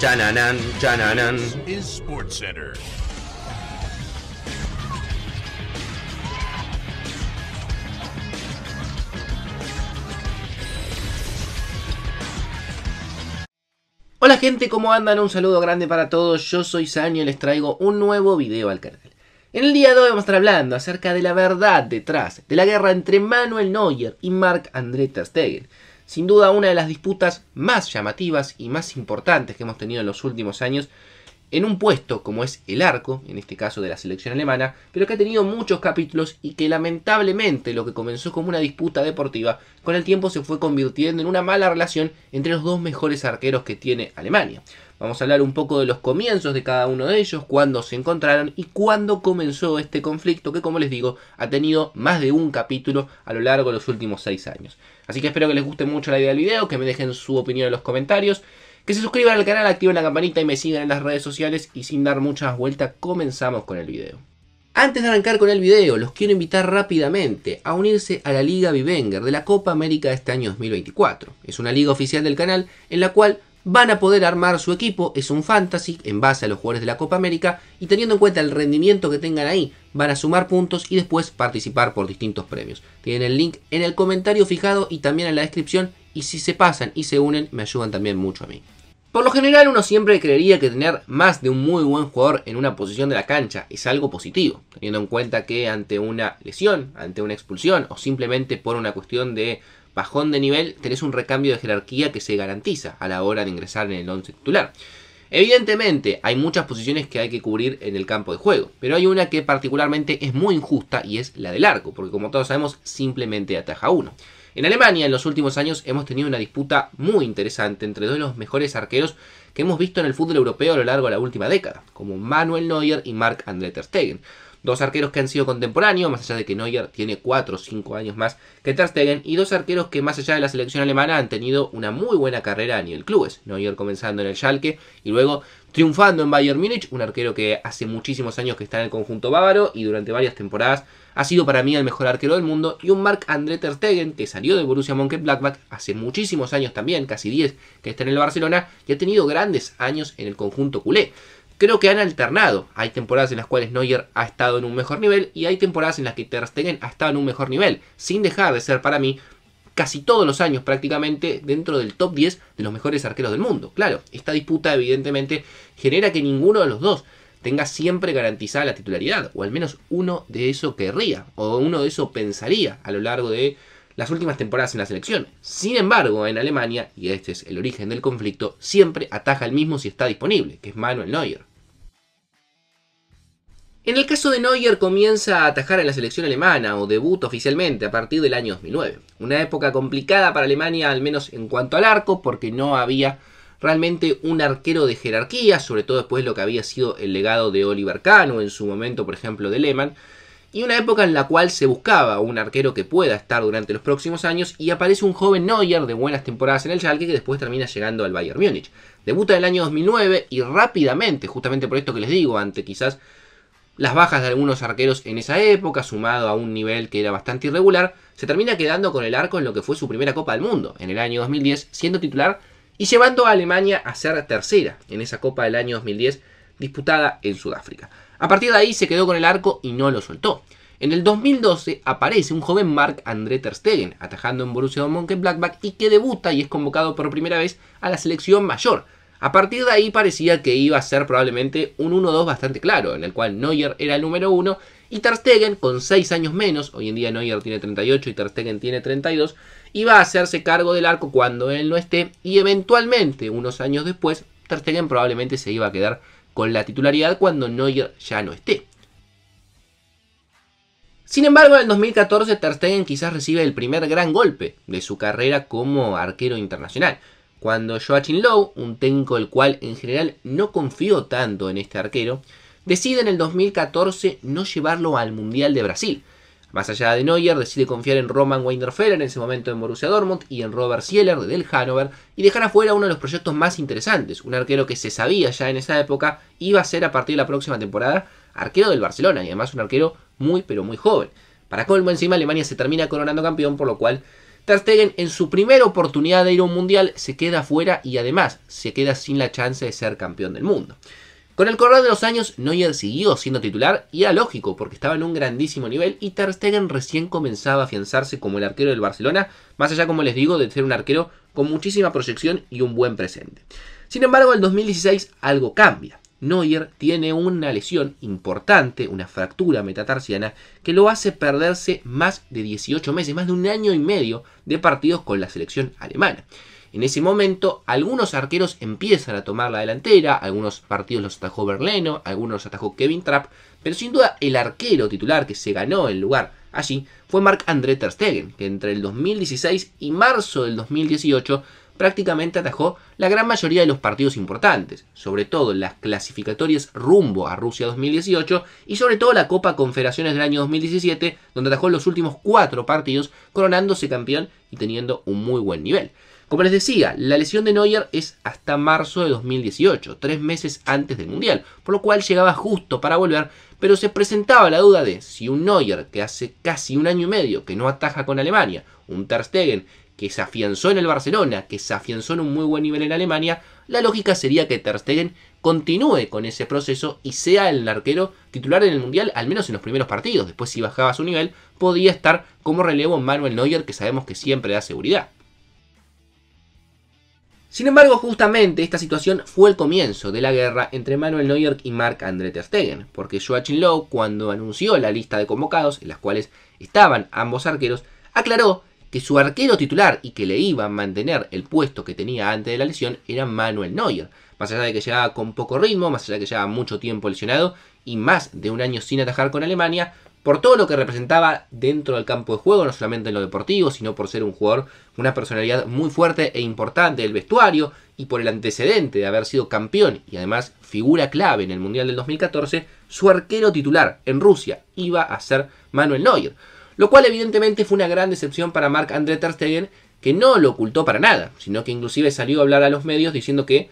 Chananan, chananan. Center. Hola gente, ¿cómo andan? Un saludo grande para todos. Yo soy Sanyo y les traigo un nuevo video al canal. En el día de hoy vamos a estar hablando acerca de la verdad detrás de la guerra entre Manuel Neuer y Marc André Ter Stegen sin duda una de las disputas más llamativas y más importantes que hemos tenido en los últimos años en un puesto como es el arco, en este caso de la selección alemana, pero que ha tenido muchos capítulos y que lamentablemente lo que comenzó como una disputa deportiva, con el tiempo se fue convirtiendo en una mala relación entre los dos mejores arqueros que tiene Alemania. Vamos a hablar un poco de los comienzos de cada uno de ellos, cuándo se encontraron y cuándo comenzó este conflicto que, como les digo, ha tenido más de un capítulo a lo largo de los últimos seis años. Así que espero que les guste mucho la idea del video, que me dejen su opinión en los comentarios, que se suscriban al canal, activen la campanita y me sigan en las redes sociales y sin dar muchas vueltas comenzamos con el video. Antes de arrancar con el video, los quiero invitar rápidamente a unirse a la Liga Vivenger de la Copa América de este año 2024. Es una liga oficial del canal en la cual van a poder armar su equipo, es un fantasy en base a los jugadores de la Copa América y teniendo en cuenta el rendimiento que tengan ahí, van a sumar puntos y después participar por distintos premios. Tienen el link en el comentario fijado y también en la descripción y si se pasan y se unen me ayudan también mucho a mí. Por lo general uno siempre creería que tener más de un muy buen jugador en una posición de la cancha es algo positivo, teniendo en cuenta que ante una lesión, ante una expulsión o simplemente por una cuestión de bajón de nivel tenés un recambio de jerarquía que se garantiza a la hora de ingresar en el once titular. Evidentemente, hay muchas posiciones que hay que cubrir en el campo de juego, pero hay una que particularmente es muy injusta y es la del arco, porque como todos sabemos, simplemente ataja uno. En Alemania, en los últimos años, hemos tenido una disputa muy interesante entre dos de los mejores arqueros que hemos visto en el fútbol europeo a lo largo de la última década, como Manuel Neuer y Marc-André Ter Stegen. Dos arqueros que han sido contemporáneos, más allá de que Neuer tiene 4 o 5 años más que Ter Stegen, y dos arqueros que más allá de la selección alemana han tenido una muy buena carrera a nivel clubes. Neuer comenzando en el Schalke y luego triunfando en Bayern Múnich, un arquero que hace muchísimos años que está en el conjunto bávaro y durante varias temporadas ha sido para mí el mejor arquero del mundo, y un marc André Ter Stegen que salió de Borussia Mönchengladbach hace muchísimos años también, casi 10, que está en el Barcelona y ha tenido grandes años en el conjunto culé. Creo que han alternado. Hay temporadas en las cuales Neuer ha estado en un mejor nivel y hay temporadas en las que Ter Stegen ha estado en un mejor nivel, sin dejar de ser para mí casi todos los años prácticamente dentro del top 10 de los mejores arqueros del mundo. Claro, esta disputa evidentemente genera que ninguno de los dos tenga siempre garantizada la titularidad, o al menos uno de eso querría, o uno de eso pensaría a lo largo de las últimas temporadas en la selección. Sin embargo, en Alemania, y este es el origen del conflicto, siempre ataja el mismo si está disponible, que es Manuel Neuer. En el caso de Neuer comienza a atajar en la selección alemana o debuta oficialmente a partir del año 2009. Una época complicada para Alemania, al menos en cuanto al arco, porque no había realmente un arquero de jerarquía, sobre todo después de lo que había sido el legado de Oliver Kahn o en su momento, por ejemplo, de Lehmann. Y una época en la cual se buscaba un arquero que pueda estar durante los próximos años y aparece un joven Neuer de buenas temporadas en el Schalke que después termina llegando al Bayern Múnich. Debuta en el año 2009 y rápidamente, justamente por esto que les digo, ante quizás las bajas de algunos arqueros en esa época, sumado a un nivel que era bastante irregular, se termina quedando con el arco en lo que fue su primera Copa del Mundo, en el año 2010, siendo titular y llevando a Alemania a ser tercera en esa Copa del año 2010 disputada en Sudáfrica. A partir de ahí se quedó con el arco y no lo soltó. En el 2012 aparece un joven Mark André Ter Stegen, atajando en Borussia Dortmund Blackback y que debuta y es convocado por primera vez a la selección mayor, a partir de ahí parecía que iba a ser probablemente un 1-2 bastante claro, en el cual Neuer era el número 1 y Ter con 6 años menos, hoy en día Neuer tiene 38 y Ter tiene 32, iba a hacerse cargo del arco cuando él no esté y eventualmente, unos años después, Ter probablemente se iba a quedar con la titularidad cuando Neuer ya no esté. Sin embargo, en el 2014 Ter quizás recibe el primer gran golpe de su carrera como arquero internacional cuando Joachim Lowe, un técnico el cual en general no confió tanto en este arquero, decide en el 2014 no llevarlo al Mundial de Brasil. Más allá de Neuer, decide confiar en Roman Weidenfeller en ese momento en Borussia Dortmund, y en Robert Sieler del Hannover, y dejar afuera uno de los proyectos más interesantes, un arquero que se sabía ya en esa época iba a ser a partir de la próxima temporada arquero del Barcelona, y además un arquero muy pero muy joven. Para colmo encima Alemania se termina coronando campeón, por lo cual Ter en su primera oportunidad de ir a un mundial se queda fuera y además se queda sin la chance de ser campeón del mundo. Con el correr de los años, Neuer siguió siendo titular y era lógico porque estaba en un grandísimo nivel y Ter recién comenzaba a afianzarse como el arquero del Barcelona, más allá como les digo de ser un arquero con muchísima proyección y un buen presente. Sin embargo, el 2016 algo cambia. Neuer tiene una lesión importante, una fractura metatarsiana, que lo hace perderse más de 18 meses, más de un año y medio de partidos con la selección alemana. En ese momento, algunos arqueros empiezan a tomar la delantera, algunos partidos los atajó Berleno, algunos los atajó Kevin Trapp, pero sin duda el arquero titular que se ganó el lugar allí fue Marc-André Ter Stegen, que entre el 2016 y marzo del 2018 prácticamente atajó la gran mayoría de los partidos importantes, sobre todo las clasificatorias rumbo a Rusia 2018 y sobre todo la Copa Confederaciones del año 2017, donde atajó los últimos cuatro partidos, coronándose campeón y teniendo un muy buen nivel. Como les decía, la lesión de Neuer es hasta marzo de 2018, tres meses antes del Mundial, por lo cual llegaba justo para volver, pero se presentaba la duda de si un Neuer que hace casi un año y medio que no ataja con Alemania, un Ter que se afianzó en el Barcelona, que se afianzó en un muy buen nivel en Alemania, la lógica sería que Ter Stegen continúe con ese proceso y sea el arquero titular en el Mundial, al menos en los primeros partidos. Después, si bajaba su nivel, podía estar como relevo Manuel Neuer, que sabemos que siempre da seguridad. Sin embargo, justamente esta situación fue el comienzo de la guerra entre Manuel Neuer y Marc-André Ter Stegen, porque Joachim Lowe, cuando anunció la lista de convocados, en las cuales estaban ambos arqueros, aclaró que su arquero titular y que le iba a mantener el puesto que tenía antes de la lesión era Manuel Neuer. Más allá de que llegaba con poco ritmo, más allá de que llevaba mucho tiempo lesionado y más de un año sin atajar con Alemania, por todo lo que representaba dentro del campo de juego, no solamente en lo deportivo, sino por ser un jugador, una personalidad muy fuerte e importante del vestuario y por el antecedente de haber sido campeón y además figura clave en el Mundial del 2014, su arquero titular en Rusia iba a ser Manuel Neuer. Lo cual evidentemente fue una gran decepción para Mark André Ter Stegen, que no lo ocultó para nada, sino que inclusive salió a hablar a los medios diciendo que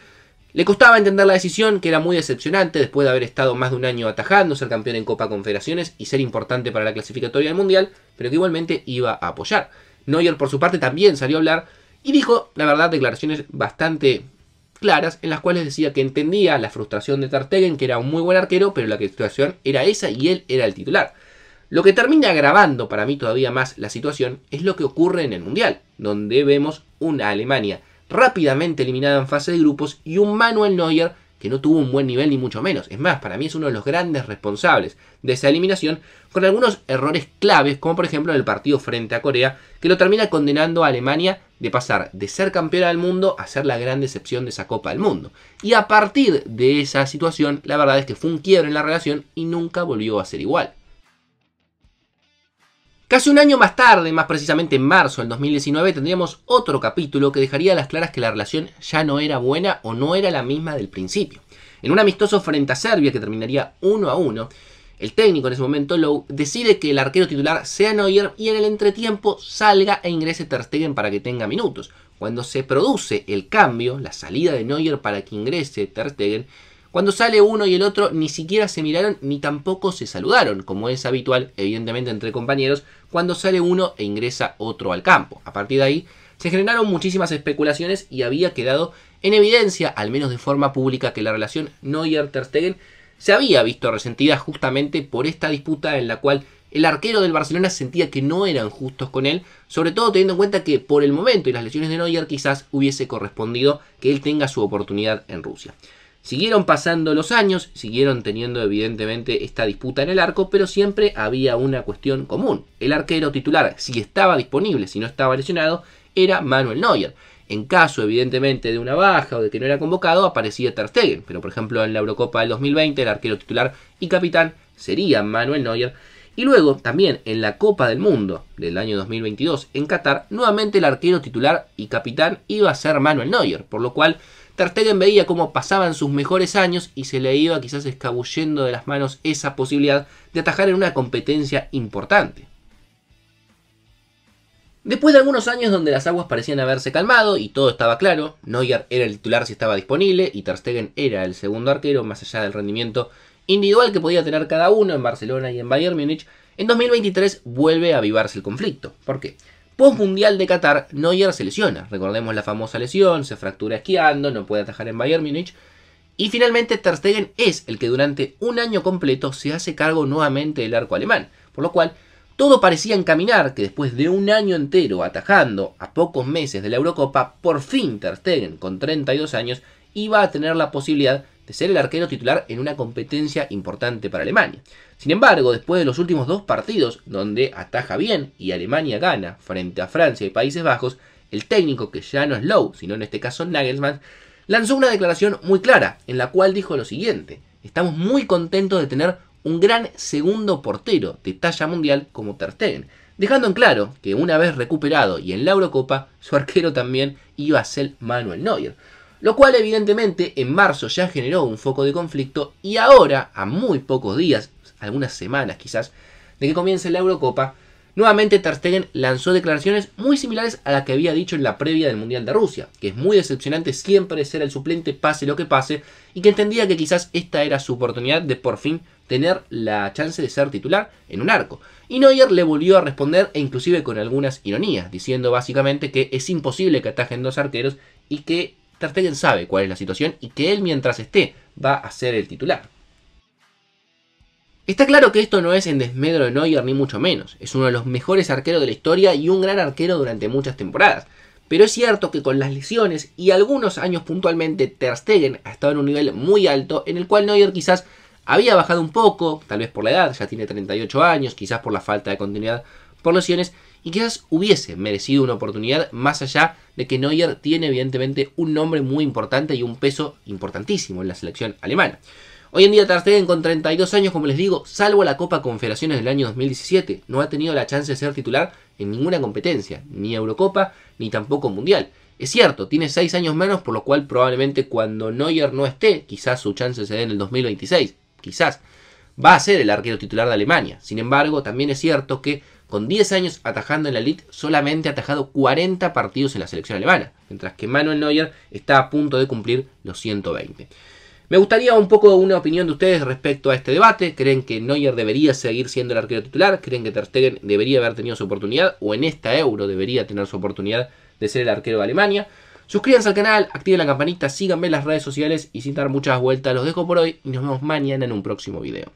le costaba entender la decisión, que era muy decepcionante después de haber estado más de un año atajando, ser campeón en Copa Confederaciones y ser importante para la clasificatoria del Mundial, pero que igualmente iba a apoyar. Neuer por su parte también salió a hablar y dijo, la verdad, declaraciones bastante claras en las cuales decía que entendía la frustración de Tartegen, que era un muy buen arquero, pero la situación era esa y él era el titular. Lo que termina agravando para mí todavía más la situación es lo que ocurre en el Mundial, donde vemos una Alemania rápidamente eliminada en fase de grupos y un Manuel Neuer que no tuvo un buen nivel ni mucho menos. Es más, para mí es uno de los grandes responsables de esa eliminación, con algunos errores claves, como por ejemplo en el partido frente a Corea, que lo termina condenando a Alemania de pasar de ser campeona del mundo a ser la gran decepción de esa Copa del Mundo. Y a partir de esa situación, la verdad es que fue un quiebre en la relación y nunca volvió a ser igual. Casi un año más tarde, más precisamente en marzo del 2019, tendríamos otro capítulo que dejaría a las claras que la relación ya no era buena o no era la misma del principio. En un amistoso frente a Serbia que terminaría uno a uno, el técnico en ese momento, Lowe, decide que el arquero titular sea Neuer y en el entretiempo salga e ingrese Ter para que tenga minutos. Cuando se produce el cambio, la salida de Neuer para que ingrese Ter cuando sale uno y el otro ni siquiera se miraron ni tampoco se saludaron, como es habitual, evidentemente, entre compañeros, cuando sale uno e ingresa otro al campo. A partir de ahí se generaron muchísimas especulaciones y había quedado en evidencia, al menos de forma pública, que la relación neuer terstegen se había visto resentida justamente por esta disputa en la cual el arquero del Barcelona sentía que no eran justos con él, sobre todo teniendo en cuenta que por el momento y las lesiones de Neuer quizás hubiese correspondido que él tenga su oportunidad en Rusia. Siguieron pasando los años, siguieron teniendo evidentemente esta disputa en el arco, pero siempre había una cuestión común. El arquero titular, si estaba disponible, si no estaba lesionado, era Manuel Neuer. En caso, evidentemente, de una baja o de que no era convocado, aparecía Ter Pero, por ejemplo, en la Eurocopa del 2020, el arquero titular y capitán sería Manuel Neuer y luego, también en la Copa del Mundo del año 2022 en Qatar, nuevamente el arquero titular y capitán iba a ser Manuel Neuer, por lo cual Stegen veía cómo pasaban sus mejores años y se le iba quizás escabullendo de las manos esa posibilidad de atajar en una competencia importante. Después de algunos años donde las aguas parecían haberse calmado y todo estaba claro, Neuer era el titular si estaba disponible y Terstegen era el segundo arquero, más allá del rendimiento individual que podía tener cada uno en Barcelona y en Bayern Múnich, en 2023 vuelve a avivarse el conflicto. ¿Por qué? Post Mundial de Qatar, Neuer se lesiona. Recordemos la famosa lesión, se fractura esquiando, no puede atajar en Bayern Múnich. Y finalmente Ter es el que durante un año completo se hace cargo nuevamente del arco alemán. Por lo cual, todo parecía encaminar que después de un año entero atajando a pocos meses de la Eurocopa, por fin Ter con 32 años, iba a tener la posibilidad de ser el arquero titular en una competencia importante para Alemania. Sin embargo, después de los últimos dos partidos, donde ataja bien y Alemania gana frente a Francia y Países Bajos, el técnico, que ya no es Lowe, sino en este caso Nagelsmann, lanzó una declaración muy clara, en la cual dijo lo siguiente, estamos muy contentos de tener un gran segundo portero de talla mundial como Ter Stegen, dejando en claro que una vez recuperado y en la Eurocopa, su arquero también iba a ser Manuel Neuer lo cual evidentemente en marzo ya generó un foco de conflicto y ahora, a muy pocos días, algunas semanas quizás, de que comience la Eurocopa, nuevamente Ter lanzó declaraciones muy similares a las que había dicho en la previa del Mundial de Rusia, que es muy decepcionante siempre ser el suplente pase lo que pase, y que entendía que quizás esta era su oportunidad de por fin tener la chance de ser titular en un arco. Y Neuer le volvió a responder e inclusive con algunas ironías, diciendo básicamente que es imposible que atajen dos arqueros y que Terstegen sabe cuál es la situación y que él mientras esté va a ser el titular. Está claro que esto no es en desmedro de Neuer ni mucho menos, es uno de los mejores arqueros de la historia y un gran arquero durante muchas temporadas, pero es cierto que con las lesiones y algunos años puntualmente Terstegen ha estado en un nivel muy alto en el cual Neuer quizás había bajado un poco, tal vez por la edad, ya tiene 38 años, quizás por la falta de continuidad por lesiones, y quizás hubiese merecido una oportunidad más allá de que Neuer tiene evidentemente un nombre muy importante y un peso importantísimo en la selección alemana. Hoy en día Ter Stegen con 32 años, como les digo, salvo la Copa Confederaciones del año 2017, no ha tenido la chance de ser titular en ninguna competencia, ni Eurocopa, ni tampoco Mundial. Es cierto, tiene 6 años menos, por lo cual probablemente cuando Neuer no esté, quizás su chance se dé en el 2026, quizás, va a ser el arquero titular de Alemania. Sin embargo, también es cierto que con 10 años atajando en la elite, solamente ha atajado 40 partidos en la selección alemana, mientras que Manuel Neuer está a punto de cumplir los 120. Me gustaría un poco una opinión de ustedes respecto a este debate. ¿Creen que Neuer debería seguir siendo el arquero titular? ¿Creen que Ter debería haber tenido su oportunidad? ¿O en esta Euro debería tener su oportunidad de ser el arquero de Alemania? Suscríbanse al canal, activen la campanita, síganme en las redes sociales y sin dar muchas vueltas los dejo por hoy y nos vemos mañana en un próximo video.